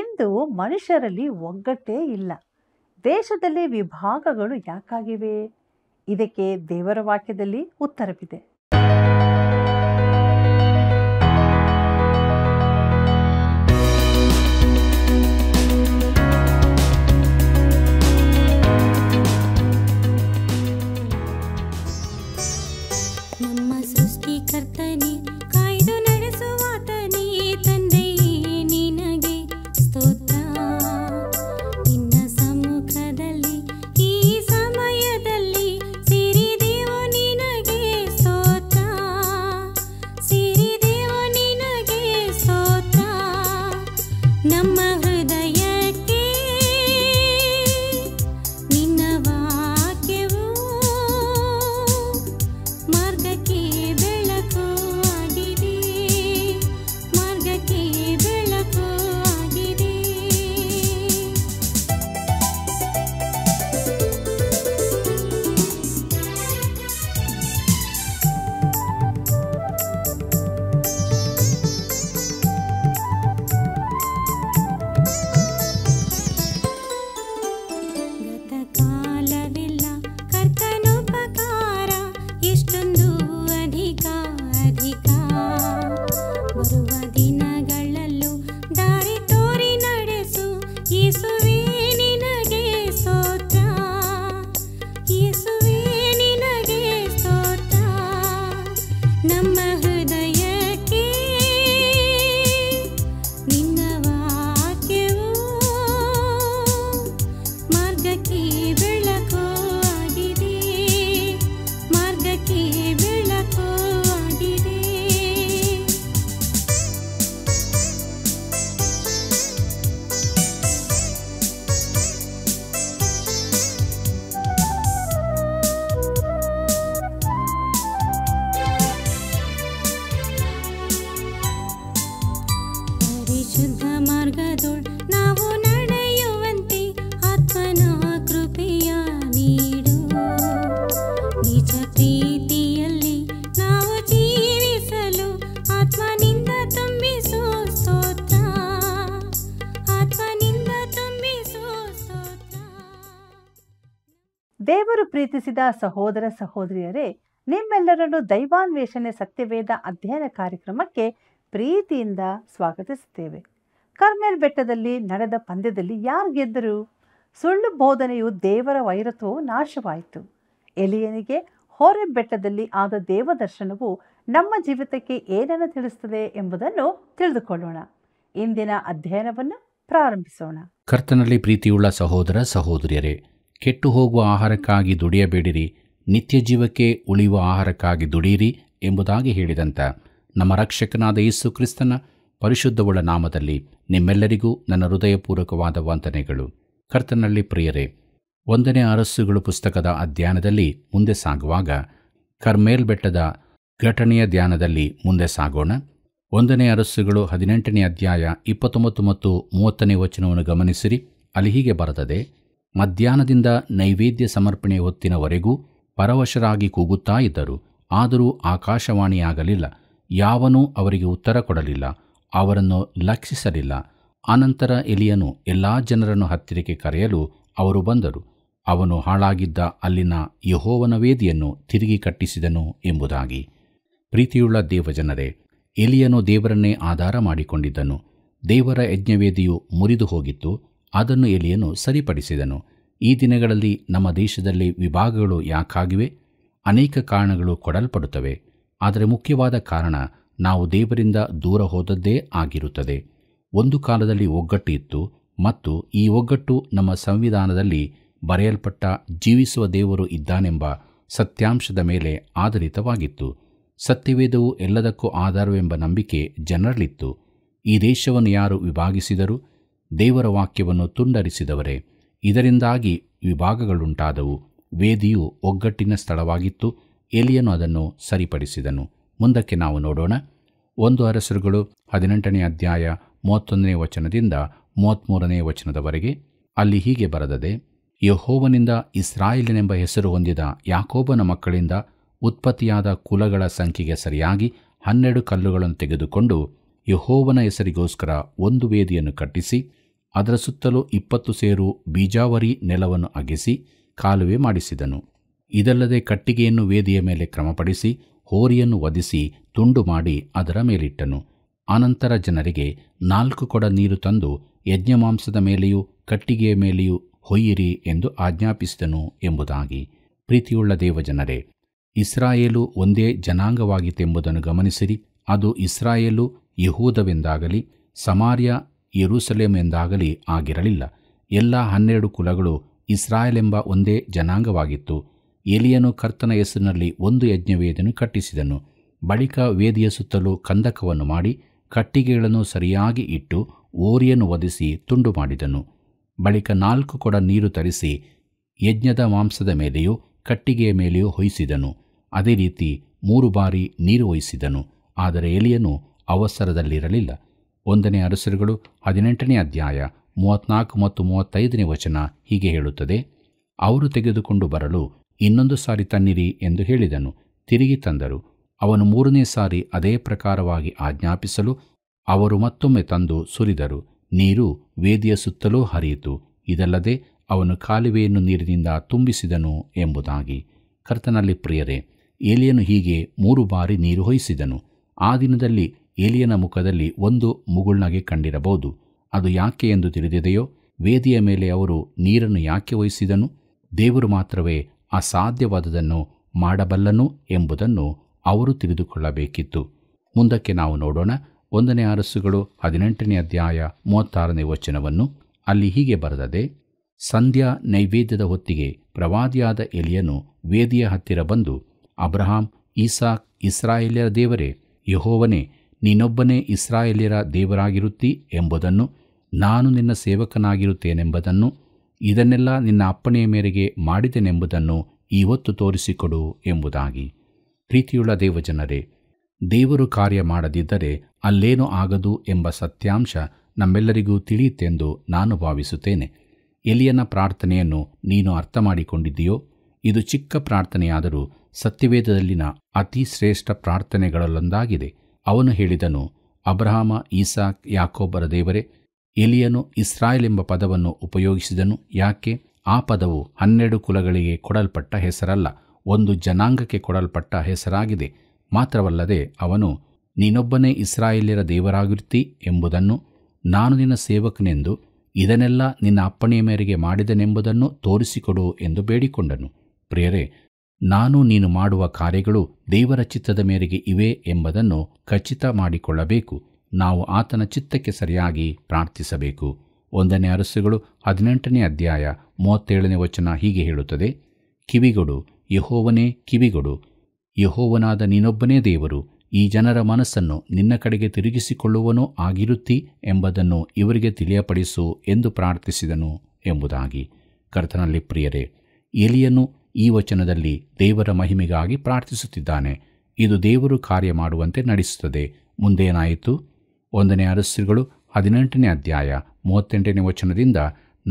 ಇಂದು ಮನುಷ್ಯರಲ್ಲಿ ಒಗ್ಗಟ್ಟೇ ಇಲ್ಲ ದೇಶದಲ್ಲಿ ವಿಭಾಗಗಳು ಯಾಕಾಗಿವೆ ಇದಕ್ಕೆ ದೇವರ ವಾಕ್ಯದಲ್ಲಿ ಉತ್ತರವಿದೆ ವಂದಿಸಿದ ಸಹೋದರ ಸಹೋದರಿಯರೇ ನಿಮ್ಮೆಲ್ಲರನ್ನು ದೈವಾನ್ವೇಷಣೆ ಸತ್ಯವೇದ ಅಧ್ಯಯನ ಕಾರ್ಯಕ್ರಮಕ್ಕೆ ಪ್ರೀತಿಯಿಂದ ಸ್ವಾಗತಿಸುತ್ತೇವೆ ಕರ್ಮೇಲ್ ಬೆಟ್ಟದಲ್ಲಿ ನಡೆದ ಪಂದ್ಯದಲ್ಲಿ ಯಾರು ಗೆದ್ದರು ಸುಳ್ಳು ಬೋಧನೆಯು ದೇವರ ವೈರತ್ವವು ನಾಶವಾಯಿತು ಎಲಿಯನಿಗೆ ಹೊರೆ ಬೆಟ್ಟದಲ್ಲಿ ಆದ ದೇವದರ್ಶನವು ನಮ್ಮ ಜೀವಿತಕ್ಕೆ ಏನನ್ನು ತಿಳಿಸುತ್ತದೆ ಎಂಬುದನ್ನು ತಿಳಿದುಕೊಳ್ಳೋಣ ಇಂದಿನ ಅಧ್ಯಯನವನ್ನು ಪ್ರಾರಂಭಿಸೋಣ ಕರ್ತನಲ್ಲಿ ಪ್ರೀತಿಯುಳ್ಳ ಸಹೋದರ ಸಹೋದರಿಯರೇ ಕೆಟ್ಟು ಹೋಗುವ ಆಹಾರಕ್ಕಾಗಿ ದುಡಿಯಬೇಡಿರಿ ನಿತ್ಯ ಜೀವಕ್ಕೆ ಉಳಿಯುವ ಆಹಾರಕ್ಕಾಗಿ ದುಡಿಯಿರಿ ಎಂಬುದಾಗಿ ಹೇಳಿದಂಥ ನಮ್ಮ ರಕ್ಷಕನಾದ ಯೇಸು ಕ್ರಿಸ್ತನ ಪರಿಶುದ್ಧವುಳ್ಳ ನಾಮದಲ್ಲಿ ನಿಮ್ಮೆಲ್ಲರಿಗೂ ನನ್ನ ಹೃದಯಪೂರ್ವಕವಾದ ವಂದನೆಗಳು ಕರ್ತನಲ್ಲಿ ಪ್ರಿಯರೇ ಒಂದನೇ ಅರಸುಗಳು ಪುಸ್ತಕದ ಅಧ್ಯಯನದಲ್ಲಿ ಮುಂದೆ ಸಾಗುವಾಗ ಕರ್ಮೇಲ್ ಬೆಟ್ಟದ ಘಟನೆಯ ಧ್ಯಾನದಲ್ಲಿ ಮುಂದೆ ಸಾಗೋಣ ಒಂದನೇ ಅರಸುಗಳು ಹದಿನೆಂಟನೇ ಅಧ್ಯಾಯ ಇಪ್ಪತ್ತೊಂಬತ್ತು ಮತ್ತು ಮೂವತ್ತನೇ ವಚನವನ್ನು ಗಮನಿಸಿರಿ ಅಲ್ಲಿ ಹೀಗೆ ಬರದದೆ ಮಧ್ಯಾಹ್ನದಿಂದ ನೈವೇದ್ಯ ಸಮರ್ಪಣೆ ಹೊತ್ತಿನವರೆಗೂ ಪರವಶರಾಗಿ ಕೂಗುತ್ತಾ ಇದ್ದರು ಆದರೂ ಆಕಾಶವಾಣಿಯಾಗಲಿಲ್ಲ ಯಾವನೂ ಅವರಿಗೆ ಉತ್ತರ ಕೊಡಲಿಲ್ಲ ಅವರನ್ನು ಲಕ್ಷಿಸಲಿಲ್ಲ ಅನಂತರ ಎಲಿಯನು ಎಲ್ಲ ಜನರನ್ನು ಹತ್ತಿರಕ್ಕೆ ಕರೆಯಲು ಅವರು ಬಂದರು ಅವನು ಹಾಳಾಗಿದ್ದ ಅಲ್ಲಿನ ಯಹೋವನ ವೇದಿಯನ್ನು ತಿರುಗಿ ಕಟ್ಟಿಸಿದನು ಎಂಬುದಾಗಿ ಪ್ರೀತಿಯುಳ್ಳ ದೇವಜನರೇ ಎಲಿಯನು ದೇವರನ್ನೇ ಆಧಾರ ಮಾಡಿಕೊಂಡಿದ್ದನು ದೇವರ ಯಜ್ಞವೇದಿಯು ಮುರಿದು ಹೋಗಿತ್ತು ಅದನ್ನು ಎಲಿಯನು ಸರಿಪಡಿಸಿದನು ಈ ದಿನಗಳಲ್ಲಿ ನಮ್ಮ ದೇಶದಲ್ಲಿ ವಿಭಾಗಗಳು ಯಾಕಾಗಿವೆ ಅನೇಕ ಕಾರಣಗಳು ಕೊಡಲ್ಪಡುತ್ತವೆ ಆದರೆ ಮುಖ್ಯವಾದ ಕಾರಣ ನಾವು ದೇವರಿಂದ ದೂರ ಹೋದದ್ದೇ ಆಗಿರುತ್ತದೆ ಒಂದು ಕಾಲದಲ್ಲಿ ಒಗ್ಗಟ್ಟು ಇತ್ತು ಮತ್ತು ಈ ಒಗ್ಗಟ್ಟು ನಮ್ಮ ಸಂವಿಧಾನದಲ್ಲಿ ಬರೆಯಲ್ಪಟ್ಟ ಜೀವಿಸುವ ದೇವರು ಇದ್ದಾನೆಂಬ ಸತ್ಯಾಂಶದ ಮೇಲೆ ಆಧಾರಿತವಾಗಿತ್ತು ಸತ್ಯವೇದವು ಎಲ್ಲದಕ್ಕೂ ಆಧಾರವೆಂಬ ನಂಬಿಕೆ ಜನರಲ್ಲಿತ್ತು ಈ ದೇಶವನ್ನು ಯಾರು ವಿಭಾಗಿಸಿದರು ದೇವರ ವಾಕ್ಯವನ್ನು ತುಂಡರಿಸಿದವರೇ ಇದರಿಂದಾಗಿ ವಿಭಾಗಗಳುಂಟಾದವು ವೇದಿಯು ಒಗ್ಗಟ್ಟಿನ ಸ್ಥಳವಾಗಿತ್ತು ಎಲಿಯನು ಅದನ್ನು ಸರಿಪಡಿಸಿದನು ಮುಂದಕ್ಕೆ ನಾವು ನೋಡೋಣ ಒಂದು ಅರಸರುಗಳು ಹದಿನೆಂಟನೇ ಅಧ್ಯಾಯ ಮೂವತ್ತೊಂದನೇ ವಚನದಿಂದ ಮೂವತ್ತ್ಮೂರನೇ ವಚನದವರೆಗೆ ಅಲ್ಲಿ ಹೀಗೆ ಬರೆದದೆ ಯಹೋವನಿಂದ ಇಸ್ರಾಯೇಲಿನೆಂಬ ಹೆಸರು ಹೊಂದಿದ ಯಾಕೋಬನ ಮಕ್ಕಳಿಂದ ಉತ್ಪತ್ತಿಯಾದ ಕುಲಗಳ ಸಂಖ್ಯೆಗೆ ಸರಿಯಾಗಿ ಹನ್ನೆರಡು ಕಲ್ಲುಗಳನ್ನು ತೆಗೆದುಕೊಂಡು ಯಹೋವನ ಹೆಸರಿಗೋಸ್ಕರ ಒಂದು ವೇದಿಯನ್ನು ಕಟ್ಟಿಸಿ ಅದರ ಸುತ್ತಲೂ ಇಪ್ಪತ್ತು ಸೇರು ಬೀಜಾವರಿ ನೆಲವನ್ನು ಅಗೆಸಿ ಕಾಲುವೆ ಮಾಡಿಸಿದನು ಇದಲ್ಲದೆ ಕಟ್ಟಿಗೆಯನ್ನು ವೇದಿಯ ಮೇಲೆ ಕ್ರಮಪಡಿಸಿ ಹೋರಿಯನ್ನು ವಧಿಸಿ ತುಂಡು ಮಾಡಿ ಅದರ ಮೇಲಿಟ್ಟನು ಅನಂತರ ಜನರಿಗೆ ನಾಲ್ಕು ಕೊಡ ನೀರು ತಂದು ಯಜ್ಞಮಾಂಸದ ಮೇಲೆಯೂ ಕಟ್ಟಿಗೆಯ ಮೇಲೆಯೂ ಹೊಯ್ಯಿರಿ ಎಂದು ಆಜ್ಞಾಪಿಸಿದನು ಎಂಬುದಾಗಿ ಪ್ರೀತಿಯುಳ್ಳ ದೇವಜನರೇ ಇಸ್ರಾಯೇಲು ಒಂದೇ ಜನಾಂಗವಾಗಿತ್ತೆಂಬುದನ್ನು ಗಮನಿಸಿರಿ ಅದು ಇಸ್ರಾಯೇಲು ಯಹೂದವೆಂದಾಗಲಿ ಸಮಾರ್ಯ ಯರೂಸಲೇಮ್ ಎಂದಾಗಲಿ ಆಗಿರಲಿಲ್ಲ ಎಲ್ಲ ಹನ್ನೆರಡು ಕುಲಗಳು ಇಸ್ರಾಯಲ್ ಎಂಬ ಒಂದೇ ಜನಾಂಗವಾಗಿತ್ತು ಎಲಿಯನು ಕರ್ತನ ಹೆಸರಿನಲ್ಲಿ ಒಂದು ಯಜ್ಞವೇದಿಯನ್ನು ಕಟ್ಟಿಸಿದನು ಬಳಿಕ ವೇದಿಯ ಸುತ್ತಲೂ ಕಂದಕವನ್ನು ಮಾಡಿ ಕಟ್ಟಿಗೆಗಳನ್ನು ಸರಿಯಾಗಿ ಇಟ್ಟು ಓರಿಯನ್ನು ಒದಿಸಿ ತುಂಡು ಮಾಡಿದನು ಬಳಿಕ ನಾಲ್ಕು ಕೊಡ ನೀರು ತರಿಸಿ ಯಜ್ಞದ ಮಾಂಸದ ಮೇಲೆಯೂ ಕಟ್ಟಿಗೆಯ ಮೇಲೆಯೂ ಹೊಯಿಸಿದನು ಅದೇ ರೀತಿ ಮೂರು ಬಾರಿ ನೀರು ಹೊಯಿಸಿದನು ಆದರೆ ಎಲಿಯನು ಅವಸರದಲ್ಲಿರಲಿಲ್ಲ ಒಂದನೇ ಅರಸರುಗಳು ಹದಿನೆಂಟನೇ ಅಧ್ಯಾಯ ಮೂವತ್ನಾಲ್ಕು ಮತ್ತು ಮೂವತ್ತೈದನೇ ವಚನ ಹೀಗೆ ಹೇಳುತ್ತದೆ ಅವರು ತೆಗೆದುಕೊಂಡು ಬರಲು ಇನ್ನೊಂದು ಸಾರಿ ತನ್ನಿರಿ ಎಂದು ಹೇಳಿದನು ತಿರುಗಿ ತಂದರು ಅವನು ಮೂರನೇ ಸಾರಿ ಅದೇ ಪ್ರಕಾರವಾಗಿ ಆಜ್ಞಾಪಿಸಲು ಅವರು ಮತ್ತೊಮ್ಮೆ ತಂದು ಸುರಿದರು ನೀರು ವೇದಿಯ ಸುತ್ತಲೂ ಹರಿಯಿತು ಇದಲ್ಲದೆ ಅವನು ಕಾಲುವೆಯನ್ನು ನೀರಿನಿಂದ ತುಂಬಿಸಿದನು ಎಂಬುದಾಗಿ ಕರ್ತನಲ್ಲಿ ಪ್ರಿಯರೇ ಏಲಿಯನು ಹೀಗೆ ಮೂರು ಬಾರಿ ನೀರು ಹೊಯಿಸಿದನು ಆ ದಿನದಲ್ಲಿ ಎಲಿಯನ ಮುಖದಲ್ಲಿ ಒಂದು ಮುಗುಳ್ನಾಗೆ ಕಂಡಿರಬಹುದು ಅದು ಯಾಕೆ ಎಂದು ತಿಳಿದಿದೆಯೋ ವೇದಿಯ ಮೇಲೆ ಅವರು ನೀರನ್ನು ಯಾಕೆ ವಹಿಸಿದನು ದೇವರು ಮಾತ್ರವೇ ಅಸಾಧ್ಯವಾದದನ್ನು ಮಾಡಬಲ್ಲನು ಎಂಬುದನ್ನು ಅವರು ತಿಳಿದುಕೊಳ್ಳಬೇಕಿತ್ತು ಮುಂದಕ್ಕೆ ನಾವು ನೋಡೋಣ ಒಂದನೇ ಅರಸುಗಳು ಹದಿನೆಂಟನೇ ಅಧ್ಯಾಯ ಮೂವತ್ತಾರನೇ ವಚನವನ್ನು ಅಲ್ಲಿ ಹೀಗೆ ಬರೆದದೆ ಸಂಧ್ಯಾ ನೈವೇದ್ಯದ ಹೊತ್ತಿಗೆ ಪ್ರವಾದಿಯಾದ ಎಲಿಯನು ವೇದಿಯ ಹತ್ತಿರ ಬಂದು ಅಬ್ರಹಾಂ ಈಸಾಕ್ ಇಸ್ರಾಯೇಲಿಯರ ದೇವರೇ ಯಹೋವನೇ ನೀನೊಬ್ಬನೇ ಇಸ್ರಾಯೇಲ್ಯರ ದೇವರಾಗಿರುತ್ತಿ ಎಂಬುದನ್ನು ನಾನು ನಿನ್ನ ಸೇವಕನಾಗಿರುತ್ತೇನೆಂಬುದನ್ನು ಇದನ್ನೆಲ್ಲ ನಿನ್ನ ಅಪ್ಪಣೆಯ ಮೇರೆಗೆ ಮಾಡಿದೆನೆಂಬುದನ್ನು ಇವತ್ತು ತೋರಿಸಿಕೊಡು ಎಂಬುದಾಗಿ ಪ್ರೀತಿಯುಳ್ಳ ದೇವಜನರೇ ದೇವರು ಕಾರ್ಯ ಮಾಡದಿದ್ದರೆ ಅಲ್ಲೇನು ಆಗದು ಎಂಬ ಸತ್ಯಾಂಶ ನಮ್ಮೆಲ್ಲರಿಗೂ ತಿಳಿಯುತ್ತೆಂದು ನಾನು ಭಾವಿಸುತ್ತೇನೆ ಎಲಿಯನ ಪ್ರಾರ್ಥನೆಯನ್ನು ನೀನು ಅರ್ಥ ಮಾಡಿಕೊಂಡಿದ್ದೀಯೋ ಇದು ಚಿಕ್ಕ ಪ್ರಾರ್ಥನೆಯಾದರೂ ಸತ್ಯವೇದದಲ್ಲಿನ ಅತಿ ಶ್ರೇಷ್ಠ ಪ್ರಾರ್ಥನೆಗಳಲ್ಲೊಂದಾಗಿದೆ ಅವನು ಹೇಳಿದನು ಅಬ್ರಹಾಮ ಈಸಾಕ್ ಯಾಕೋಬರ ದೇವರೇ ಎಲಿಯನು ಇಸ್ರಾಯೇಲ್ ಎಂಬ ಪದವನ್ನು ಉಪಯೋಗಿಸಿದನು ಯಾಕೆ ಆ ಪದವು ಹನ್ನೆರಡು ಕುಲಗಳಿಗೆ ಕೊಡಲ್ಪಟ್ಟ ಹೆಸರಲ್ಲ ಒಂದು ಜನಾಂಗಕ್ಕೆ ಕೊಡಲ್ಪಟ್ಟ ಹೆಸರಾಗಿದೆ ಮಾತ್ರವಲ್ಲದೆ ಅವನು ನೀನೊಬ್ಬನೇ ಇಸ್ರಾಯೇಲ್ಯರ ದೇವರಾಗಿರುತ್ತಿ ಎಂಬುದನ್ನು ನಾನು ನಿನ್ನ ಸೇವಕನೆಂದು ಇದನ್ನೆಲ್ಲ ನಿನ್ನ ಅಪ್ಪಣೆಯ ಮೇರೆಗೆ ಮಾಡಿದನೆಂಬುದನ್ನು ತೋರಿಸಿಕೊಡು ಎಂದು ಬೇಡಿಕೊಂಡನು ಪ್ರಿಯರೇ ನಾನು ನೀನು ಮಾಡುವ ಕಾರ್ಯಗಳು ದೇವರ ಚಿತ್ತದ ಮೇರೆಗೆ ಇವೆ ಎಂಬುದನ್ನು ಖಚಿತ ಮಾಡಿಕೊಳ್ಳಬೇಕು ನಾವು ಆತನ ಚಿತ್ತಕ್ಕೆ ಸರಿಯಾಗಿ ಪ್ರಾರ್ಥಿಸಬೇಕು ಒಂದನೇ ಅರಸುಗಳು ಹದಿನೆಂಟನೇ ಅಧ್ಯಾಯ ಮೂವತ್ತೇಳನೇ ವಚನ ಹೀಗೆ ಹೇಳುತ್ತದೆ ಕಿವಿಗೊಡು ಯಹೋವನೇ ಕಿವಿಗೊಡು ಯಹೋವನಾದ ನೀನೊಬ್ಬನೇ ದೇವರು ಈ ಜನರ ಮನಸ್ಸನ್ನು ನಿನ್ನ ಕಡೆಗೆ ತಿರುಗಿಸಿಕೊಳ್ಳುವನೋ ಆಗಿರುತ್ತಿ ಎಂಬುದನ್ನು ಇವರಿಗೆ ತಿಳಿಯಪಡಿಸು ಎಂದು ಪ್ರಾರ್ಥಿಸಿದನು ಎಂಬುದಾಗಿ ಕರ್ತನಲ್ಲಿ ಪ್ರಿಯರೇ ಎಲಿಯನ್ನು ಈ ವಚನದಲ್ಲಿ ದೇವರ ಮಹಿಮೆಗಾಗಿ ಪ್ರಾರ್ಥಿಸುತ್ತಿದ್ದಾನೆ ಇದು ದೇವರು ಕಾರ್ಯ ಮಾಡುವಂತೆ ನಡೆಸುತ್ತದೆ ಮುಂದೇನಾಯಿತು ಒಂದನೇ ಅರಸ್ಯಗಳು ಹದಿನೆಂಟನೇ ಅಧ್ಯಾಯ ಮೂವತ್ತೆಂಟನೇ ವಚನದಿಂದ